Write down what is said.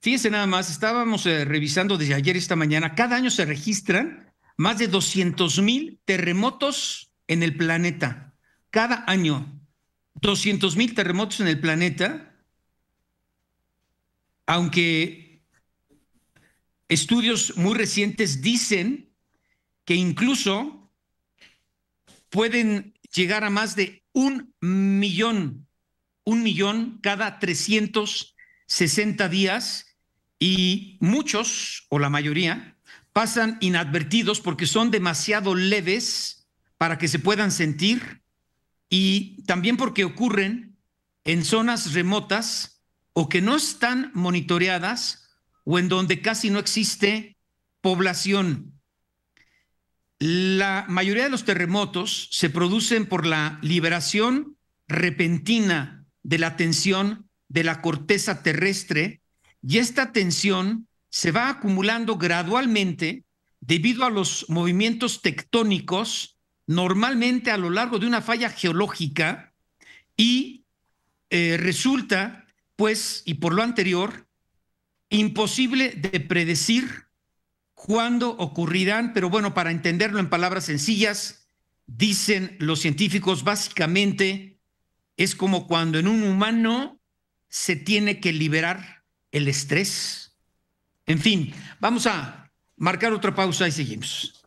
Fíjense nada más, estábamos eh, revisando desde ayer esta mañana, cada año se registran más de 200 mil terremotos en el planeta. Cada año, 200 mil terremotos en el planeta, aunque estudios muy recientes dicen que incluso pueden llegar a más de un millón, un millón cada 300 60 días y muchos, o la mayoría, pasan inadvertidos porque son demasiado leves para que se puedan sentir y también porque ocurren en zonas remotas o que no están monitoreadas o en donde casi no existe población. La mayoría de los terremotos se producen por la liberación repentina de la tensión de la corteza terrestre y esta tensión se va acumulando gradualmente debido a los movimientos tectónicos, normalmente a lo largo de una falla geológica, y eh, resulta, pues, y por lo anterior, imposible de predecir cuándo ocurrirán, pero bueno, para entenderlo en palabras sencillas, dicen los científicos, básicamente es como cuando en un humano se tiene que liberar el estrés. En fin, vamos a marcar otra pausa y seguimos.